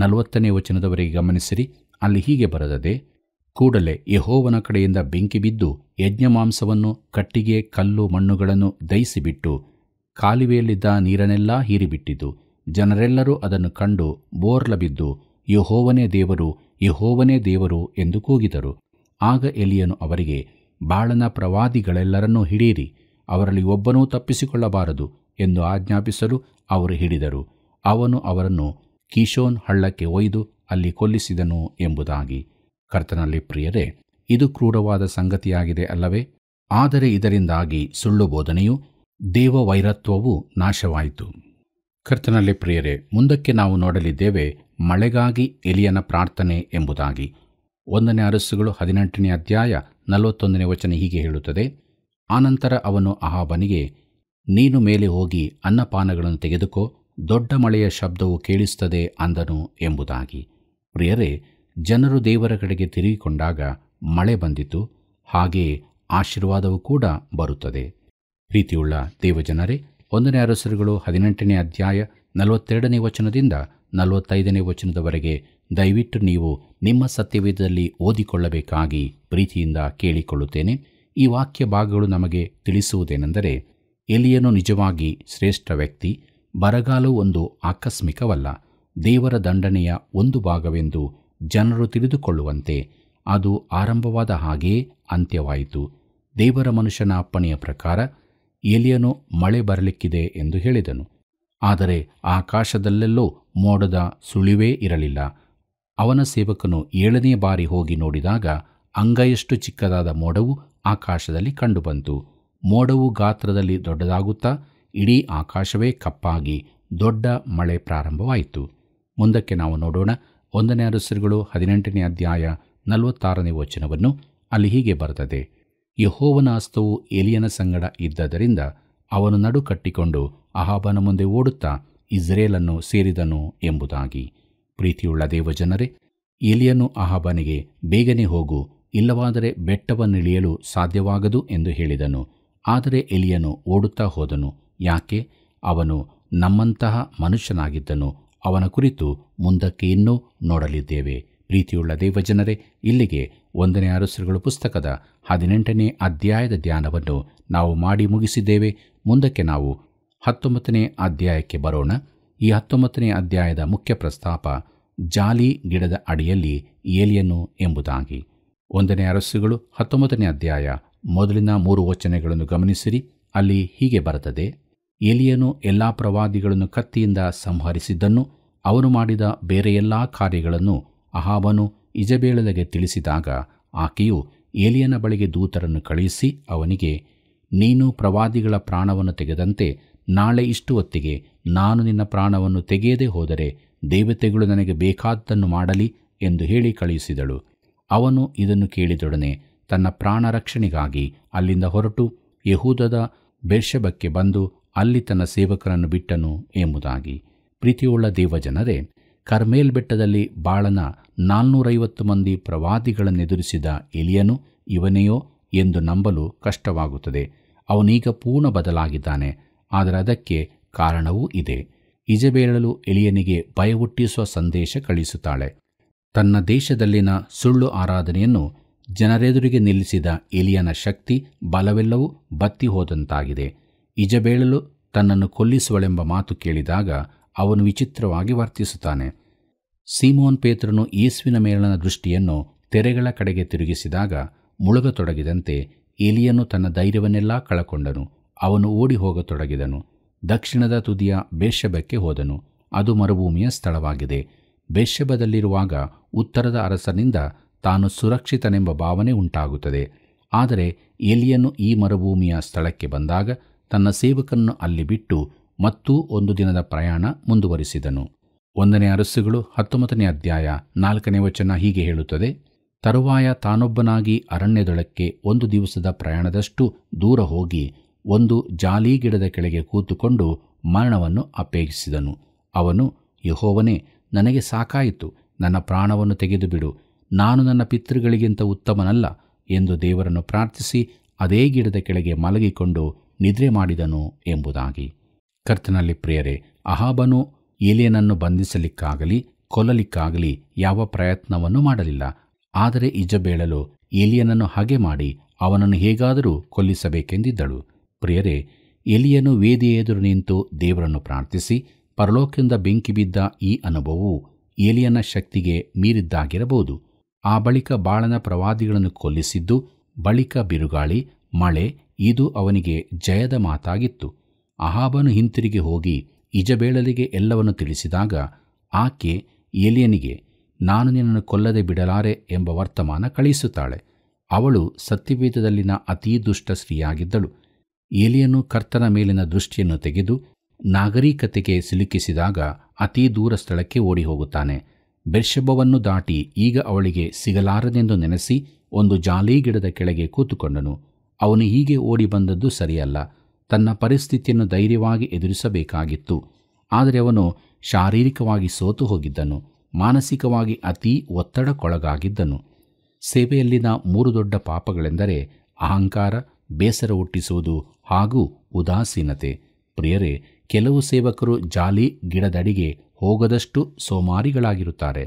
ನಲವತ್ತನೇ ವಚನದವರೆಗೆ ಗಮನಿಸಿರಿ ಅಲ್ಲಿ ಹೀಗೆ ಬರದದೆ ಕೂಡಲೇ ಯಹೋವನ ಕಡೆಯಿಂದ ಬೆಂಕಿ ಬಿದ್ದು ಯಜ್ಞ ಮಾಂಸವನ್ನು ಕಟ್ಟಿಗೆ ಕಲ್ಲು ಮಣ್ಣುಗಳನ್ನು ದಯಿಸಿಬಿಟ್ಟು ಕಾಲುವೆಯಲ್ಲಿದ್ದ ನೀರನ್ನೆಲ್ಲ ಹೀರಿಬಿಟ್ಟಿತು ಜನರೆಲ್ಲರೂ ಅದನ್ನು ಕಂಡು ಬೋರ್ಲ ಬಿದ್ದು ಯಹೋವನೇ ದೇವರು ಯಹೋವನೇ ದೇವರು ಎಂದು ಕೂಗಿದರು ಆಗ ಎಲಿಯನು ಅವರಿಗೆ ಬಾಳನ ಪ್ರವಾದಿಗಳೆಲ್ಲರನ್ನೂ ಹಿಡಿಯಿರಿ ಅವರಲ್ಲಿ ಒಬ್ಬನೂ ತಪ್ಪಿಸಿಕೊಳ್ಳಬಾರದು ಎಂದು ಆಜ್ಞಾಪಿಸಲು ಅವರು ಹಿಡಿದರು ಅವನು ಅವರನ್ನು ಕಿಶೋನ್ ಹಳ್ಳಕ್ಕೆ ಒಯ್ದು ಅಲ್ಲಿ ಕೊಲ್ಲಿಸಿದನು ಎಂಬುದಾಗಿ ಕರ್ತನಲ್ಲಿ ಪ್ರಿಯರೇ ಇದು ಕ್ರೂರವಾದ ಸಂಗತಿಯಾಗಿದೆ ಅಲ್ಲವೇ ಆದರೆ ಇದರಿಂದಾಗಿ ಸುಳ್ಳು ಬೋಧನೆಯು ವೈರತ್ವವು ನಾಶವಾಯಿತು ಕರ್ತನಲ್ಲಿ ಪ್ರಿಯರೇ ಮುಂದಕ್ಕೆ ನಾವು ನೋಡಲಿದ್ದೇವೆ ಮಳೆಗಾಗಿ ಎಲಿಯನ ಪ್ರಾರ್ಥನೆ ಎಂಬುದಾಗಿ ಒಂದನೇ ಅರಸುಗಳು ಹದಿನೆಂಟನೇ ಅಧ್ಯಾಯ ನಲವತ್ತೊಂದನೇ ವಚನ ಹೀಗೆ ಹೇಳುತ್ತದೆ ಆನಂತರ ಅವನು ಅಹಾಬನಿಗೆ ನೀನು ಮೇಲೆ ಹೋಗಿ ಅನ್ನಪಾನಗಳನ್ನು ತೆಗೆದುಕೋ ದೊಡ್ಡ ಮಳೆಯ ಶಬ್ದವು ಕೇಳಿಸ್ತದೆ ಅಂದನು ಎಂಬುದಾಗಿ ಪ್ರಿಯರೇ ಜನರು ದೇವರ ಕಡೆಗೆ ತಿರುಗಿಕೊಂಡಾಗ ಮಳೆ ಬಂದಿತು ಹಾಗೆಯೇ ಆಶೀರ್ವಾದವೂ ಕೂಡ ಬರುತ್ತದೆ ಪ್ರೀತಿಯುಳ್ಳ ದೇವಜನರೇ ಒಂದನೇ ಅರಸರುಗಳು ಹದಿನೆಂಟನೇ ಅಧ್ಯಾಯ ನಲವತ್ತೆರಡನೇ ವಚನದಿಂದ ನಲವತ್ತೈದನೇ ವಚನದವರೆಗೆ ದಯವಿಟ್ಟು ನೀವು ನಿಮ್ಮ ಸತ್ಯವೇದದಲ್ಲಿ ಓದಿಕೊಳ್ಳಬೇಕಾಗಿ ಪ್ರೀತಿಯಿಂದ ಕೇಳಿಕೊಳ್ಳುತ್ತೇನೆ ಈ ವಾಕ್ಯ ಭಾಗಗಳು ನಮಗೆ ತಿಳಿಸುವುದೇನೆಂದರೆ ಎಲಿಯನು ನಿಜವಾಗಿ ಶ್ರೇಷ್ಠ ವ್ಯಕ್ತಿ ಬರಗಾಲವು ಒಂದು ಆಕಸ್ಮಿಕವಲ್ಲ ದೇವರ ದಂಡನೆಯ ಒಂದು ಭಾಗವೆಂದು ಜನರು ತಿಳಿದುಕೊಳ್ಳುವಂತೆ ಅದು ಆರಂಭವಾದ ಹಾಗೆಯೇ ಅಂತ್ಯವಾಯಿತು ದೇವರ ಮನುಷ್ಯನ ಅಪ್ಪಣೆಯ ಪ್ರಕಾರ ಎಲಿಯನು ಮಳೆ ಬರಲಿಕ್ಕಿದೆ ಎಂದು ಹೇಳಿದನು ಆದರೆ ಆಕಾಶದಲ್ಲೆಲ್ಲೋ ಮೋಡದ ಸುಳಿವೇ ಇರಲಿಲ್ಲ ಅವನ ಸೇವಕನು ಏಳನೇ ಬಾರಿ ಹೋಗಿ ನೋಡಿದಾಗ ಅಂಗೈಯಷ್ಟು ಚಿಕ್ಕದಾದ ಮೋಡವು ಆಕಾಶದಲ್ಲಿ ಕಂಡುಬಂತು ಮೋಡವು ಗಾತ್ರದಲ್ಲಿ ದೊಡ್ಡದಾಗುತ್ತಾ ಇಡೀ ಆಕಾಶವೇ ಕಪ್ಪಾಗಿ ದೊಡ್ಡ ಮಳೆ ಪ್ರಾರಂಭವಾಯಿತು ಮುಂದಕ್ಕೆ ನಾವು ನೋಡೋಣ ಒಂದನೇ ಅರಸರುಗಳು ಹದಿನೆಂಟನೇ ಅಧ್ಯಾಯ ನಲವತ್ತಾರನೇ ವಚನವನ್ನು ಅಲ್ಲಿ ಹೀಗೆ ಬರುತ್ತದೆ ಯಹೋವನ ಅಸ್ತವು ಎಲಿಯನ ಸಂಗಡ ಇದ್ದದರಿಂದ ಅವನು ನಡು ಕಟ್ಟಿಕೊಂಡು ಅಹಾಬನ ಮುಂದೆ ಓಡುತ್ತಾ ಇಸ್ರೇಲನ್ನು ಸೇರಿದನು ಎಂಬುದಾಗಿ ಪ್ರೀತಿಯುಳ್ಳ ದೇವಜನರೇ ಎಲಿಯನು ಅಹಾಬನಿಗೆ ಬೇಗನೆ ಹೋಗು ಇಲ್ಲವಾದರೆ ಬೆಟ್ಟವನ್ನಿಳಿಯಲು ಸಾಧ್ಯವಾಗದು ಎಂದು ಹೇಳಿದನು ಆದರೆ ಎಲಿಯನು ಓಡುತ್ತಾ ಹೋದನು ಯಾಕೆ ಅವನು ನಮ್ಮಂತಹ ಮನುಷ್ಯನಾಗಿದ್ದನು ಅವನ ಕುರಿತು ಮುಂದಕ್ಕೆ ಇನ್ನೂ ನೋಡಲಿದ್ದೇವೆ ಪ್ರೀತಿಯುಳ್ಳ ದೇವಜನರೇ ಇಲ್ಲಿಗೆ ಒಂದನೇ ಅರಸರುಗಳು ಪುಸ್ತಕದ ಹದಿನೆಂಟನೇ ಅಧ್ಯಾಯದ ಧ್ಯಾನವನ್ನು ನಾವು ಮಾಡಿ ಮುಗಿಸಿದ್ದೇವೆ ಮುಂದಕ್ಕೆ ನಾವು ಹತ್ತೊಂಬತ್ತನೇ ಅಧ್ಯಾಯಕ್ಕೆ ಬರೋಣ ಈ ಹತ್ತೊಂಬತ್ತನೇ ಅಧ್ಯಾಯದ ಮುಖ್ಯ ಪ್ರಸ್ತಾಪ ಜಾಲಿ ಗಿಡದ ಅಡಿಯಲ್ಲಿ ಏಲಿಯನು ಎಂಬುದಾಗಿ ಒಂದನೇ ಅರಸುಗಳು ಹತ್ತೊಂಬತ್ತನೇ ಅಧ್ಯಾಯ ಮೊದಲಿನ ಮೂರು ವಚನಗಳನ್ನು ಗಮನಿಸಿರಿ ಅಲ್ಲಿ ಹೀಗೆ ಬರುತ್ತದೆ ಏಲಿಯನು ಎಲ್ಲ ಪ್ರವಾದಿಗಳನ್ನು ಕತ್ತಿಯಿಂದ ಸಂಹರಿಸಿದ್ದನ್ನು ಅವನು ಮಾಡಿದ ಬೇರೆ ಎಲ್ಲ ಕಾರ್ಯಗಳನ್ನು ಅಹಾಬನು ಇಜಬೇಳಲೆಗೆ ತಿಳಿಸಿದಾಗ ಆಕೆಯು ಏಲಿಯನ ಬಳಿಗೆ ದೂತರನ್ನು ಕಳುಹಿಸಿ ಅವನಿಗೆ ನೀನು ಪ್ರವಾದಿಗಳ ಪ್ರಾಣವನ್ನು ತೆಗೆದಂತೆ ನಾಳೆ ಇಷ್ಟು ಹೊತ್ತಿಗೆ ನಾನು ನಿನ್ನ ಪ್ರಾಣವನ್ನು ತೆಗೆಯದೇ ಹೋದರೆ ದೇವತೆಗಳು ನನಗೆ ಬೇಕಾದ್ದನ್ನು ಮಾಡಲಿ ಎಂದು ಹೇಳಿ ಕಳುಹಿಸಿದಳು ಅವನು ಇದನ್ನು ಕೇಳಿದೊಡನೆ ತನ್ನ ಪ್ರಾಣ ರಕ್ಷಣೆಗಾಗಿ ಅಲ್ಲಿಂದ ಹೊರಟು ಯಹೂದದ ಬೆರ್ಷಬಕ್ಕೆ ಬಂದು ಅಲ್ಲಿ ತನ್ನ ಸೇವಕರನ್ನು ಬಿಟ್ಟನು ಎಂಬುದಾಗಿ ಪ್ರೀತಿಯುಳ್ಳ ದೇವಜನರೇ ಕರ್ಮೇಲ್ ಬೆಟ್ಟದಲ್ಲಿ ಬಾಳನ ನಾಲ್ನೂರೈವತ್ತು ಮಂದಿ ಪ್ರವಾದಿಗಳನ್ನೆದುರಿಸಿದ ಎಲಿಯನು ಇವನೆಯೋ ಎಂದು ನಂಬಲು ಕಷ್ಟವಾಗುತ್ತದೆ ಅವನೀಗ ಪೂರ್ಣ ಬದಲಾಗಿದ್ದಾನೆ ಆದರೆ ಅದಕ್ಕೆ ಕಾರಣವೂ ಇದೆ ಇಜಬೇಳಲು ಎಲಿಯನಿಗೆ ಹುಟ್ಟಿಸುವ ಸಂದೇಶ ಕಳಿಸುತ್ತಾಳೆ ತನ್ನ ದೇಶದಲ್ಲಿನ ಸುಳ್ಳು ಆರಾಧನೆಯನ್ನು ಜನರೆದುರಿಗೆ ನಿಲ್ಲಿಸಿದ ಎಲಿಯನ ಶಕ್ತಿ ಬಲವೆಲ್ಲವೂ ಬತ್ತಿ ಹೋದಂತಾಗಿದೆ ಇಜಬೇಳಲು ತನ್ನನ್ನು ಕೊಲ್ಲಿಸುವಳೆಂಬ ಮಾತು ಕೇಳಿದಾಗ ಅವನು ವಿಚಿತ್ರವಾಗಿ ವರ್ತಿಸುತ್ತಾನೆ ಸೀಮೋನ್ ಪೇತ್ರನು ಯೇಸುವಿನ ಮೇಲನ ದೃಷ್ಟಿಯನ್ನು ತೆರೆಗಳ ಕಡೆಗೆ ತಿರುಗಿಸಿದಾಗ ಮುಳುಗತೊಡಗಿದಂತೆ ಎಲಿಯನು ತನ್ನ ಧೈರ್ಯವನ್ನೆಲ್ಲ ಕಳಕೊಂಡನು ಅವನು ಓಡಿ ಹೋಗತೊಡಗಿದನು ದಕ್ಷಿಣದ ತುದಿಯ ಬೇಷಬಕ್ಕೆ ಹೋದನು ಅದು ಮರುಭೂಮಿಯ ಸ್ಥಳವಾಗಿದೆ ಬೇಷಬದಲ್ಲಿರುವಾಗ ಉತ್ತರದ ಅರಸನಿಂದ ತಾನು ಸುರಕ್ಷಿತನೆಂಬ ಭಾವನೆ ಉಂಟಾಗುತ್ತದೆ ಆದರೆ ಎಲಿಯನು ಈ ಮರುಭೂಮಿಯ ಸ್ಥಳಕ್ಕೆ ಬಂದಾಗ ತನ್ನ ಸೇವಕನ್ನು ಅಲ್ಲಿ ಬಿಟ್ಟು ಮತ್ತೂ ಒಂದು ದಿನದ ಪ್ರಯಾಣ ಮುಂದುವರಿಸಿದನು ಒಂದನೇ ಅರಸುಗಳು ಹತ್ತೊಂಬತ್ತನೇ ಅಧ್ಯಾಯ ನಾಲ್ಕನೇ ವಚನ ಹೀಗೆ ಹೇಳುತ್ತದೆ ತರುವಾಯ ತಾನೊಬ್ಬನಾಗಿ ಅರಣ್ಯದೊಳಕ್ಕೆ ಒಂದು ದಿವಸದ ಪ್ರಯಾಣದಷ್ಟು ದೂರ ಹೋಗಿ ಒಂದು ಜಾಲಿ ಗಿಡದ ಕೆಳಗೆ ಕೂತುಕೊಂಡು ಮರಣವನ್ನು ಅಪೇಕ್ಷಿಸಿದನು ಅವನು ಯಹೋವನೇ ನನಗೆ ಸಾಕಾಯಿತು ನನ್ನ ಪ್ರಾಣವನ್ನು ತೆಗೆದುಬಿಡು ನಾನು ನನ್ನ ಪಿತೃಗಳಿಗಿಂತ ಉತ್ತಮನಲ್ಲ ಎಂದು ದೇವರನ್ನು ಪ್ರಾರ್ಥಿಸಿ ಅದೇ ಗಿಡದ ಕೆಳಗೆ ಮಲಗಿಕೊಂಡು ನಿದ್ರೆ ಮಾಡಿದನು ಎಂಬುದಾಗಿ ಕರ್ತನಲ್ಲಿ ಪ್ರಿಯರೇ ಅಹಾಬನು ಏಲಿಯನನ್ನು ಬಂಧಿಸಲಿಕ್ಕಾಗಲಿ ಕೊಲ್ಲಲಿಕ್ಕಾಗಲಿ ಯಾವ ಪ್ರಯತ್ನವನ್ನು ಮಾಡಲಿಲ್ಲ ಆದರೆ ಇಜಬೇಳಲು ಏಲಿಯನನ್ನು ಹಾಗೆ ಮಾಡಿ ಅವನನ್ನು ಹೇಗಾದರೂ ಕೊಲ್ಲಿಸಬೇಕೆಂದಿದ್ದಳು ಪ್ರಿಯರೇ ಎಲಿಯನು ವೇದಿಯ ಎದುರು ನಿಂತು ದೇವರನ್ನು ಪ್ರಾರ್ಥಿಸಿ ಪರಲೋಕದಿಂದ ಬೆಂಕಿ ಬಿದ್ದ ಈ ಅನುಭವವು ಎಲಿಯನ ಶಕ್ತಿಗೆ ಮೀರಿದ್ದಾಗಿರಬಹುದು ಆ ಬಳಿಕ ಬಾಳನ ಪ್ರವಾದಿಗಳನ್ನು ಕೊಲ್ಲಿಸಿದ್ದು ಬಳಿಕ ಬಿರುಗಾಳಿ ಮಳೆ ಇದು ಅವನಿಗೆ ಜಯದ ಮಾತಾಗಿತ್ತು ಅಹಾಬನು ಹಿಂತಿರುಗಿ ಹೋಗಿ ಇಜಬೇಳಲಿಗೆ ಎಲ್ಲವನ್ನು ತಿಳಿಸಿದಾಗ ಆಕೆ ಎಲಿಯನಿಗೆ ನಾನು ನಿನ್ನನ್ನು ಕೊಲ್ಲದೆ ಬಿಡಲಾರೆ ಎಂಬ ವರ್ತಮಾನ ಕಳಿಸುತ್ತಾಳೆ ಅವಳು ಸತ್ಯವೇದದಲ್ಲಿನ ಅತೀ ದುಷ್ಟ ಸ್ತ್ರೀಯಾಗಿದ್ದಳು ಎಲಿಯನು ಕರ್ತನ ಮೇಲಿನ ದೃಷ್ಟಿಯನ್ನು ತೆಗೆದು ನಾಗರಿಕತೆಗೆ ಸಿಲುಕಿಸಿದಾಗ ಅತೀ ದೂರ ಸ್ಥಳಕ್ಕೆ ಓಡಿ ಹೋಗುತ್ತಾನೆ ಬೆರ್ಷಬವನ್ನು ದಾಟಿ ಈಗ ಅವಳಿಗೆ ಸಿಗಲಾರದೆಂದು ನೆನೆಸಿ ಒಂದು ಜಾಲಿ ಗಿಡದ ಕೆಳಗೆ ಕೂತುಕೊಂಡನು ಅವನು ಹೀಗೆ ಓಡಿ ಬಂದದ್ದು ಸರಿಯಲ್ಲ ತನ್ನ ಪರಿಸ್ಥಿತಿಯನ್ನು ಧೈರ್ಯವಾಗಿ ಎದುರಿಸಬೇಕಾಗಿತ್ತು ಆದರೆ ಅವನು ಶಾರೀರಿಕವಾಗಿ ಸೋತು ಹೋಗಿದ್ದನು ಮಾನಸಿಕವಾಗಿ ಅತೀ ಒತ್ತಡಕ್ಕೊಳಗಾಗಿದ್ದನು ಸೇವೆಯಲ್ಲಿನ ಮೂರು ದೊಡ್ಡ ಪಾಪಗಳೆಂದರೆ ಅಹಂಕಾರ ಬೇಸರ ಹುಟ್ಟಿಸುವುದು ಹಾಗೂ ಉದಾಸೀನತೆ ಪ್ರಿಯರೇ ಕೆಲವು ಸೇವಕರು ಜಾಲಿ ಗಿಡದಡಿಗೆ ಹೋಗದಷ್ಟು ಸೋಮಾರಿಗಳಾಗಿರುತ್ತಾರೆ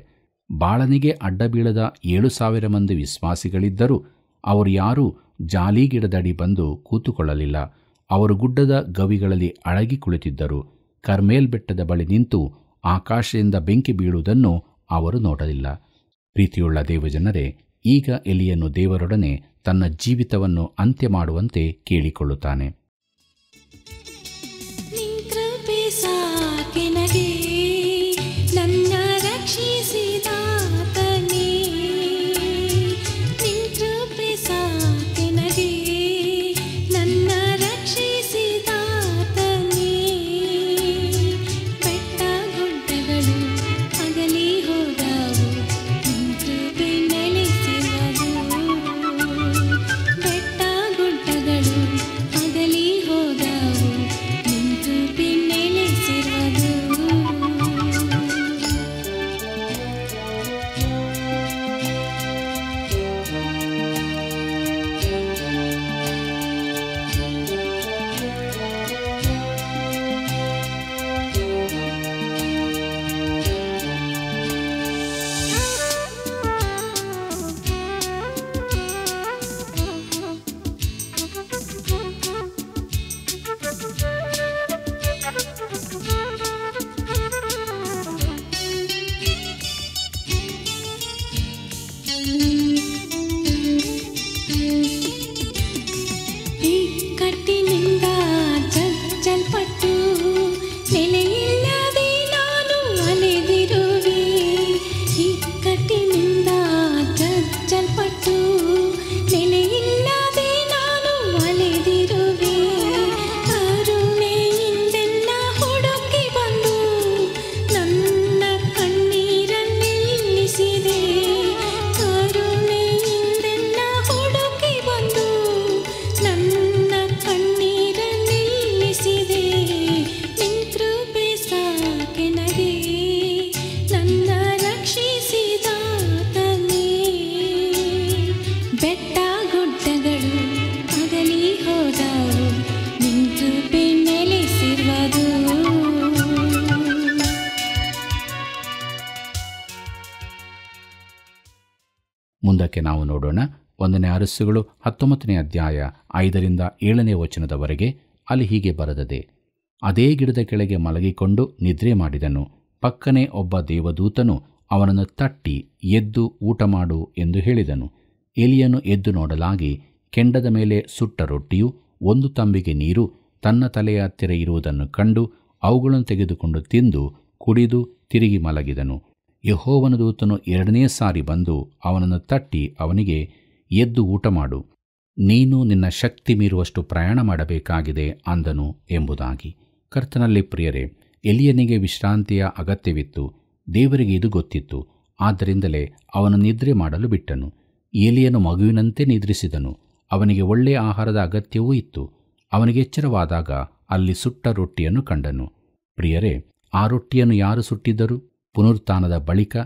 ಬಾಳನಿಗೆ ಅಡ್ಡಬೀಳದ ಏಳು ಸಾವಿರ ಮಂದಿ ವಿಶ್ವಾಸಿಗಳಿದ್ದರೂ ಅವರು ಯಾರೂ ಜಾಲಿ ಗಿಡದಡಿ ಬಂದು ಕೂತುಕೊಳ್ಳಲಿಲ್ಲ ಅವರು ಗುಡ್ಡದ ಗವಿಗಳಲ್ಲಿ ಅಳಗಿ ಕುಳಿತಿದ್ದರು ಕರ್ಮೇಲ್ ಬೆಟ್ಟದ ಬಳಿ ನಿಂತು ಆಕಾಶದಿಂದ ಬೆಂಕಿ ಬೀಳುವುದನ್ನು ಅವರು ನೋಡಲಿಲ್ಲ ಪ್ರೀತಿಯುಳ್ಳ ದೇವಜನರೇ ಈಗ ಎಲಿಯನ್ನು ದೇವರೊಡನೆ ತನ್ನ ಜೀವಿತವನ್ನು ಅಂತ್ಯ ಮಾಡುವಂತೆ ಕೇಳಿಕೊಳ್ಳುತ್ತಾನೆ ನಾವು ನೋಡೋಣ ಒಂದನೇ ಅರಸುಗಳು ಹತ್ತೊಂಬತ್ತನೇ ಅಧ್ಯಾಯ ಐದರಿಂದ ಏಳನೇ ವಚನದವರೆಗೆ ಅಲ್ಲಿ ಹೀಗೆ ಬರದದೆ ಅದೇ ಗಿಡದ ಕೆಳಗೆ ಮಲಗಿಕೊಂಡು ನಿದ್ರೆ ಮಾಡಿದನು ಪಕ್ಕನೆ ಒಬ್ಬ ದೇವದೂತನು ಅವನನ್ನು ತಟ್ಟಿ ಎದ್ದು ಊಟ ಮಾಡು ಎಂದು ಹೇಳಿದನು ಎಲಿಯನು ಎದ್ದು ನೋಡಲಾಗಿ ಕೆಂಡದ ಮೇಲೆ ಸುಟ್ಟ ರೊಟ್ಟಿಯು ಒಂದು ತಂಬಿಗೆ ನೀರು ತನ್ನ ತಲೆಯ ಹತ್ತಿರ ಇರುವುದನ್ನು ಕಂಡು ಅವುಗಳನ್ನು ತೆಗೆದುಕೊಂಡು ತಿಂದು ಕುಡಿದು ತಿರುಗಿ ಮಲಗಿದನು ಯಹೋವನ ದೂತನು ಎರಡನೇ ಸಾರಿ ಬಂದು ಅವನನ್ನು ತಟ್ಟಿ ಅವನಿಗೆ ಎದ್ದು ಊಟ ಮಾಡು ನೀನು ನಿನ್ನ ಶಕ್ತಿ ಮೀರುವಷ್ಟು ಪ್ರಯಾಣ ಮಾಡಬೇಕಾಗಿದೆ ಅಂದನು ಎಂಬುದಾಗಿ ಕರ್ತನಲ್ಲಿ ಪ್ರಿಯರೇ ಎಲಿಯನಿಗೆ ವಿಶ್ರಾಂತಿಯ ಅಗತ್ಯವಿತ್ತು ದೇವರಿಗೆ ಇದು ಗೊತ್ತಿತ್ತು ಆದ್ದರಿಂದಲೇ ಅವನು ನಿದ್ರೆ ಮಾಡಲು ಬಿಟ್ಟನು ಎಲಿಯನು ಮಗುವಿನಂತೆ ನಿದ್ರಿಸಿದನು ಅವನಿಗೆ ಒಳ್ಳೆಯ ಆಹಾರದ ಅಗತ್ಯವೂ ಇತ್ತು ಅವನಿಗೆ ಎಚ್ಚರವಾದಾಗ ಅಲ್ಲಿ ಸುಟ್ಟ ರೊಟ್ಟಿಯನ್ನು ಕಂಡನು ಪ್ರಿಯರೇ ಆ ರೊಟ್ಟಿಯನ್ನು ಯಾರು ಸುಟ್ಟಿದ್ದರು ಪುನರುತ್ಥಾನದ ಬಳಿಕ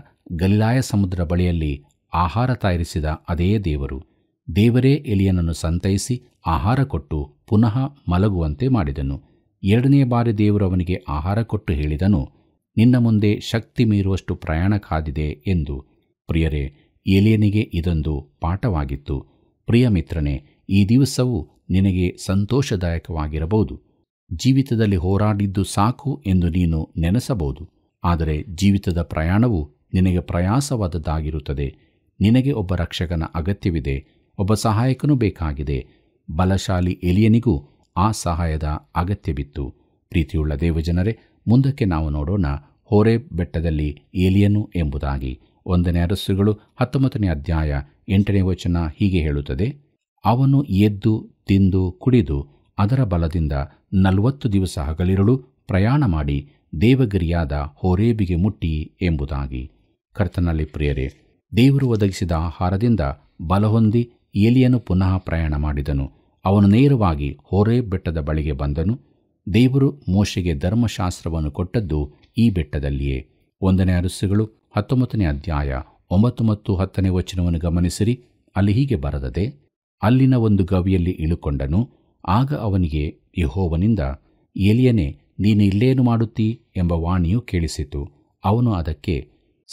ಗಲಿಲಾಯ ಸಮುದ್ರ ಬಳಿಯಲ್ಲಿ ಆಹಾರ ತಯಾರಿಸಿದ ಅದೇ ದೇವರು ದೇವರೇ ಎಲಿಯನನ್ನು ಸಂತೈಸಿ ಆಹಾರ ಕೊಟ್ಟು ಪುನಃ ಮಲಗುವಂತೆ ಮಾಡಿದನು ಎರಡನೇ ಬಾರಿ ದೇವರು ಅವನಿಗೆ ಆಹಾರ ಕೊಟ್ಟು ಹೇಳಿದನು ನಿನ್ನ ಮುಂದೆ ಶಕ್ತಿ ಮೀರುವಷ್ಟು ಪ್ರಯಾಣ ಕಾದಿದೆ ಎಂದು ಪ್ರಿಯರೇ ಎಲಿಯನಿಗೆ ಇದೊಂದು ಪಾಠವಾಗಿತ್ತು ಪ್ರಿಯ ಮಿತ್ರನೇ ಈ ದಿವಸವು ನಿನಗೆ ಸಂತೋಷದಾಯಕವಾಗಿರಬಹುದು ಜೀವಿತದಲ್ಲಿ ಹೋರಾಡಿದ್ದು ಸಾಕು ಎಂದು ನೀನು ನೆನೆಸಬಹುದು ಆದರೆ ಜೀವಿತದ ಪ್ರಯಾಣವು ನಿನಗೆ ಪ್ರಯಾಸವಾದದ್ದಾಗಿರುತ್ತದೆ ನಿನಗೆ ಒಬ್ಬ ರಕ್ಷಕನ ಅಗತ್ಯವಿದೆ ಒಬ್ಬ ಸಹಾಯಕನೂ ಬೇಕಾಗಿದೆ ಬಲಶಾಲಿ ಎಲಿಯನಿಗೂ ಆ ಸಹಾಯದ ಅಗತ್ಯವಿತ್ತು ಪ್ರೀತಿಯುಳ್ಳ ದೇವಜನರೇ ಮುಂದಕ್ಕೆ ನಾವು ನೋಡೋಣ ಹೋರೆ ಬೆಟ್ಟದಲ್ಲಿ ಏಲಿಯನು ಎಂಬುದಾಗಿ ಒಂದನೇ ಅರಸುಗಳು ಹತ್ತೊಂಬತ್ತನೇ ಅಧ್ಯಾಯ ಎಂಟನೇ ವಚನ ಹೀಗೆ ಹೇಳುತ್ತದೆ ಅವನು ಎದ್ದು ತಿಂದು ಕುಡಿದು ಅದರ ಬಲದಿಂದ ನಲವತ್ತು ದಿವಸ ಹಗಲಿರುಳು ಪ್ರಯಾಣ ಮಾಡಿ ದೇವಗಿರಿಯಾದ ಹೋರೇಬಿಗೆ ಮುಟ್ಟಿ ಎಂಬುದಾಗಿ ಕರ್ತನಲ್ಲಿ ಪ್ರಿಯರೇ ದೇವರು ಒದಗಿಸಿದ ಆಹಾರದಿಂದ ಬಲಹೊಂದಿ ಏಲಿಯನು ಪುನಃ ಪ್ರಯಾಣ ಮಾಡಿದನು ಅವನು ನೇರವಾಗಿ ಹೋರೇ ಬೆಟ್ಟದ ಬಳಿಗೆ ಬಂದನು ದೇವರು ಮೋಶೆಗೆ ಧರ್ಮಶಾಸ್ತ್ರವನ್ನು ಕೊಟ್ಟದ್ದು ಈ ಬೆಟ್ಟದಲ್ಲಿಯೇ ಒಂದನೇ ಅರಸುಗಳು ಹತ್ತೊಂಬತ್ತನೇ ಅಧ್ಯಾಯ ಒಂಬತ್ತು ಮತ್ತು ಹತ್ತನೇ ವಚನವನ್ನು ಗಮನಿಸಿರಿ ಅಲ್ಲಿ ಹೀಗೆ ಬರದದೆ ಅಲ್ಲಿನ ಒಂದು ಗವಿಯಲ್ಲಿ ಇಳುಕೊಂಡನು ಆಗ ಅವನಿಗೆ ಯಹೋವನಿಂದ ಎಲಿಯನೇ ನೀನು ಇಲ್ಲೇನು ಮಾಡುತ್ತೀ ಎಂಬ ವಾಣಿಯು ಕೇಳಿಸಿತು ಅವನು ಅದಕ್ಕೆ